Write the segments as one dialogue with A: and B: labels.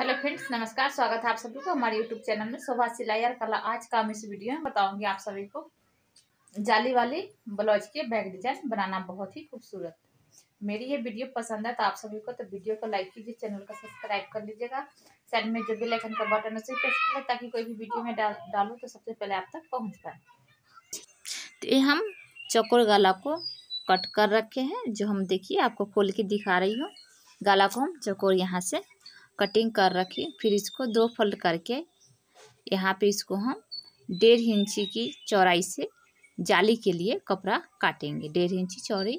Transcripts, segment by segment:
A: hello friends नमस्कार स्वागत है आप सभी को हमारे यूट्यूब चैनल में शोभा सिलाई और कला आज का हम इस वीडियो में बताऊंगी आप सभी को जाली वाली ब्लाउज के बैग डिजाइन बनाना बहुत ही खूबसूरत मेरी ये वीडियो पसंद है तो आप सभी को तो वीडियो को लाइक कीजिए चैनल को सब्सक्राइब कर लीजिएगा साइड में जो बेलाइकन का बटन है उसे प्रेस कर ताकि कोई भी वीडियो में डाल डालूँ तो सबसे पहले आप तक पहुँच पाए तो ये हम चौकोर गला को कट कर रखे हैं जो हम देखिए आपको खोल के दिखा रही हूँ गला को हम चौकोर यहाँ से कटिंग कर रखी फिर इसको दो फोल्ड करके यहाँ पे इसको हम डेढ़ इंची की चौड़ाई से जाली के लिए कपड़ा काटेंगे डेढ़ इंची चौड़ी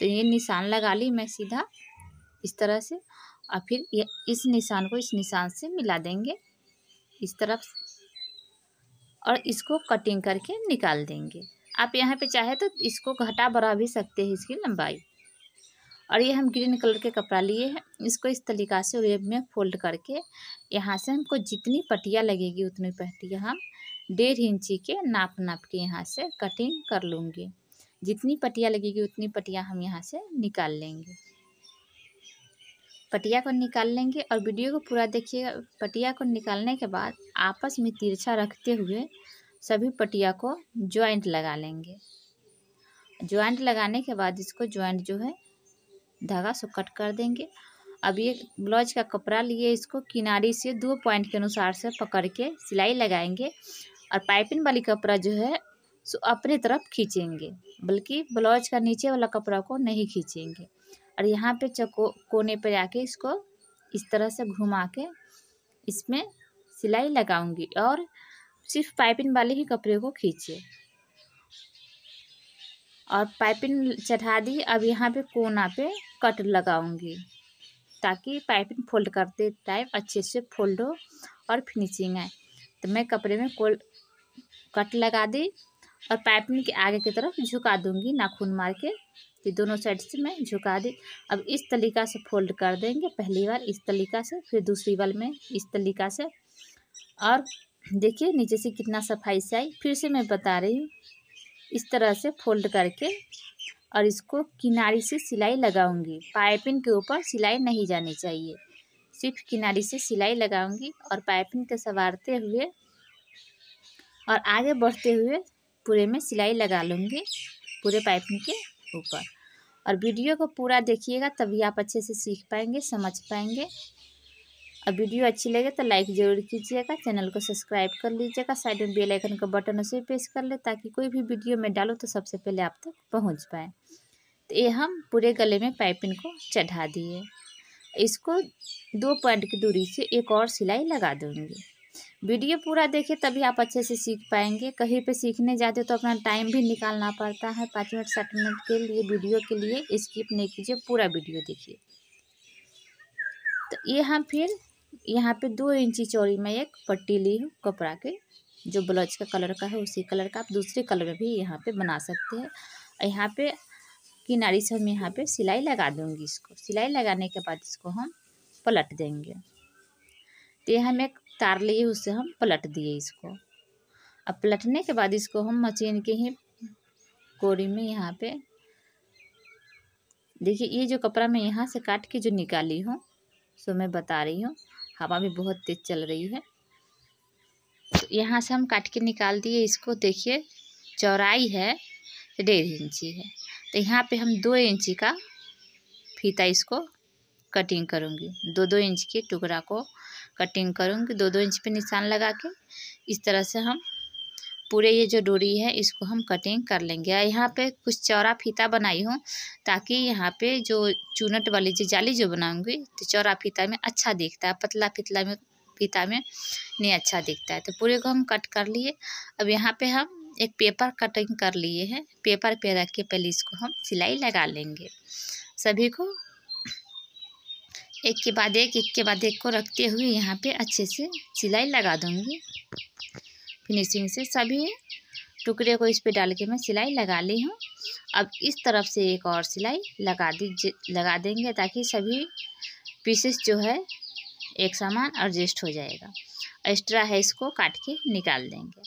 A: तो ये निशान लगा ली मैं सीधा इस तरह से और फिर ये इस निशान को इस निशान से मिला देंगे इस तरफ और इसको कटिंग करके निकाल देंगे आप यहाँ पे चाहे तो इसको घटा बढ़ा भी सकते हैं इसकी लंबाई और ये हम ग्रीन कलर के कपड़ा लिए हैं इसको इस तरीका से वेब में फोल्ड करके यहाँ से हमको जितनी पटिया लगेगी उतनी पटिया हम डेढ़ इंची के नाप नाप के यहाँ से कटिंग कर लूँगी जितनी पटिया लगेगी उतनी पटिया हम यहाँ से निकाल लेंगे पटिया को निकाल लेंगे और वीडियो को पूरा देखिएगा पटिया को निकालने के बाद आपस में तिरछा रखते हुए सभी पटिया को ज्वाइंट लगा लेंगे ज्वाइंट लगाने के बाद इसको ज्वाइंट जो है धागा से कट कर देंगे अब ये ब्लाउज का कपड़ा लिए इसको किनारी से दो पॉइंट के अनुसार से पकड़ के सिलाई लगाएंगे और पाइपिंग वाली कपड़ा जो है सो अपने तरफ खींचेंगे बल्कि ब्लाउज का नीचे वाला कपड़ा को नहीं खींचेंगे और यहाँ पे चको कोने पर जाके इसको इस तरह से घुमा के इसमें सिलाई लगाऊंगी और सिर्फ पाइपिंग वाले ही कपड़े को खींचे और पाइपिंग चढ़ा दी अब यहाँ पे कोना पे कट लगाऊंगी ताकि पाइपिंग फोल्ड करते टाइम अच्छे से फोल्ड हो और फिनिशिंग आए तो मैं कपड़े में कोल कट लगा दी और पाइपिंग के आगे की तरफ झुका दूंगी नाखून मार के ये दोनों साइड से मैं झुका दी अब इस तरीका से फोल्ड कर देंगे पहली बार इस तरीका से फिर दूसरी बार में इस तरीका से और देखिए नीचे से कितना सफाई से आई फिर से मैं बता रही हूँ इस तरह से फोल्ड करके और इसको किनारी से सिलाई लगाऊंगी पाइपिंग के ऊपर सिलाई नहीं जानी चाहिए सिर्फ किनारी से सिलाई लगाऊंगी और पाइपिंग के संवारते हुए और आगे बढ़ते हुए पूरे में सिलाई लगा लूँगी पूरे पाइपिंग के ऊपर और वीडियो को पूरा देखिएगा तभी आप अच्छे से सीख पाएंगे समझ पाएंगे और वीडियो अच्छी लगे तो लाइक जरूर कीजिएगा चैनल को सब्सक्राइब कर लीजिएगा साइड में बेल आइकन का बटन उसे प्रेस कर ले ताकि कोई भी वीडियो में डालो तो सबसे पहले आप तक पहुँच पाए तो ये हम पूरे गले में पाइपिंग को चढ़ा दिए इसको दो पॉइंट की दूरी से एक और सिलाई लगा दूँगी वीडियो पूरा देखिए तभी आप अच्छे से सीख पाएंगे कहीं पे सीखने जाते हो तो अपना टाइम भी निकालना पड़ता है पाँच मिनट सात मिनट के लिए वीडियो के लिए स्किप नहीं कीजिए पूरा वीडियो देखिए तो ये हम फिर यहाँ पे दो इंची चौड़ी में एक पट्टी ली हूँ कपड़ा के जो ब्लाउज का कलर का है उसी कलर का आप दूसरे कलर में भी यहाँ पे बना सकते हैं यहाँ पे किनारी से हम यहाँ पे सिलाई लगा दूँगी इसको सिलाई लगाने के बाद इसको हम पलट देंगे तो यहाँ हम एक तार लिए उससे हम पलट दिए इसको अब पलटने के बाद इसको हम मशीन के ही कोरी में यहाँ पे देखिए ये जो कपड़ा मैं यहाँ से काट के जो निकाली हूँ सो मैं बता रही हूँ हवा भी बहुत तेज चल रही है तो यहाँ से हम काट के निकाल दिए इसको देखिए चौराई है डेढ़ इंची है तो यहाँ पे हम दो इंची का फीता इसको कटिंग करूँगी दो दो इंच के टुकड़ा को कटिंग करूँगी दो दो इंच पे निशान लगा के इस तरह से हम पूरे ये जो डोरी है इसको हम कटिंग कर लेंगे यहाँ पे कुछ चौरा फीता बनाई हूँ ताकि यहाँ पे जो चूनट वाली जो जाली जो बनाऊँगी तो चौरा फीता में अच्छा दिखता है पतला फीतला में फीता में नहीं अच्छा दिखता है तो पूरे को हम कट कर लिए अब यहाँ पे हम एक पेपर कटिंग कर लिए हैं पेपर पे रख के पहले इसको हम सिलाई लगा लेंगे सभी को एक के बाद एक एक के बाद एक को रखते हुए यहाँ पे अच्छे से सिलाई लगा दूँगी फिनिशिंग से सभी टुकड़े को इस पे डाल के मैं सिलाई लगा ली हूँ अब इस तरफ से एक और सिलाई लगा दीजिए लगा देंगे ताकि सभी पीसेस जो है एक समान एडजस्ट हो जाएगा एक्स्ट्रा है इसको काट के निकाल देंगे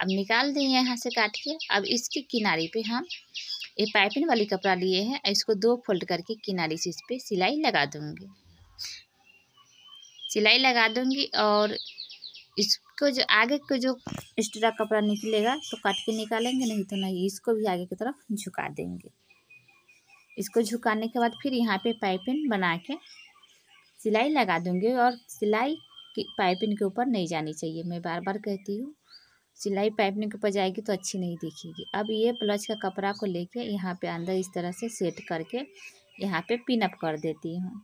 A: अब निकाल देंगे यहाँ से काट के अब इसके किनारे पे हम ये पाइपिंग वाली कपड़ा लिए हैं इसको दो फोल्ड करके किनारे से इस पर सिलाई लगा दूँगी सिलाई लगा दूँगी और इस को जो आगे को जो एक्स्ट्रा कपड़ा निकलेगा तो काट के निकालेंगे नहीं तो नहीं इसको भी आगे की तरफ झुका देंगे इसको झुकाने के बाद फिर यहाँ पे पाइपिंग बना के सिलाई लगा दूँगी और सिलाई की पाइपिंग के ऊपर नहीं जानी चाहिए मैं बार बार कहती हूँ सिलाई पाइपिंग के ऊपर जाएगी तो अच्छी नहीं दिखेगी अब ये प्लच का कपड़ा को लेके यहाँ पे अंदर इस तरह से सेट करके यहाँ पे पिनअप कर देती हूँ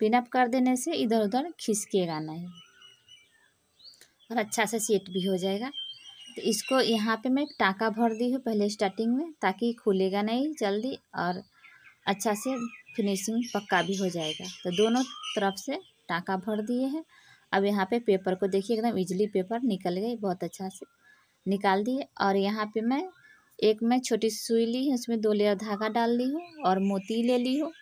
A: पिनअप कर देने से इधर उधर खिसकेगा नहीं और अच्छा से सेट भी हो जाएगा तो इसको यहाँ पे मैं टाका भर दी हूँ पहले स्टार्टिंग में ताकि खुलेगा नहीं जल्दी और अच्छा से फिनिशिंग पक्का भी हो जाएगा तो दोनों तरफ से टाका भर दिए हैं अब यहाँ पे पेपर को देखिए एकदम इजली पेपर निकल गई बहुत अच्छा से निकाल दिए और यहाँ पे मैं एक मैं छोटी सुई ली है उसमें दो लेयर धागा डाल ली हूँ और मोती ले ली हूँ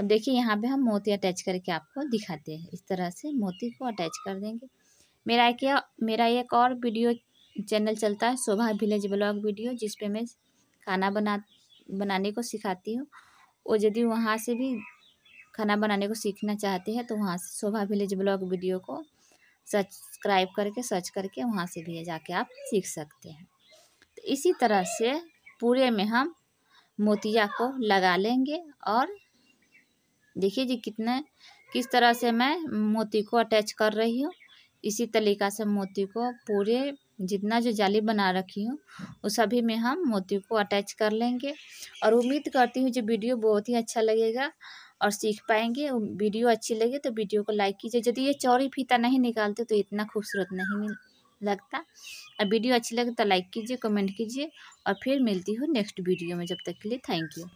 A: अब देखिए यहाँ पे हम मोती अटैच करके आपको दिखाते हैं इस तरह से मोती को अटैच कर देंगे मेरा एक मेरा एक और वीडियो चैनल चलता है शोभा विलेज ब्लॉग वीडियो जिस पे मैं खाना बना बनाने को सिखाती हूँ और यदि वहाँ से भी खाना बनाने को सीखना चाहते हैं तो वहाँ से शोभा विलेज ब्लॉग वीडियो को सब्सक्राइब करके सर्च करके वहाँ से भी जाके आप सीख सकते हैं तो इसी तरह से पूरे में हम मोतिया को लगा लेंगे और देखिए जी कितने किस तरह से मैं मोती को अटैच कर रही हूँ इसी तरीका से मोती को पूरे जितना जो जाली बना रखी हूँ उस सभी में हम मोती को अटैच कर लेंगे और उम्मीद करती हूँ जो वीडियो बहुत ही अच्छा लगेगा और सीख पाएंगे वीडियो अच्छी लगे तो वीडियो को लाइक कीजिए यदि ये चौड़ी फीता नहीं निकालते तो इतना खूबसूरत नहीं मिल लगता और वीडियो अच्छी लगे तो लाइक कीजिए कमेंट कीजिए और फिर मिलती हूँ नेक्स्ट वीडियो में जब तक के लिए थैंक यू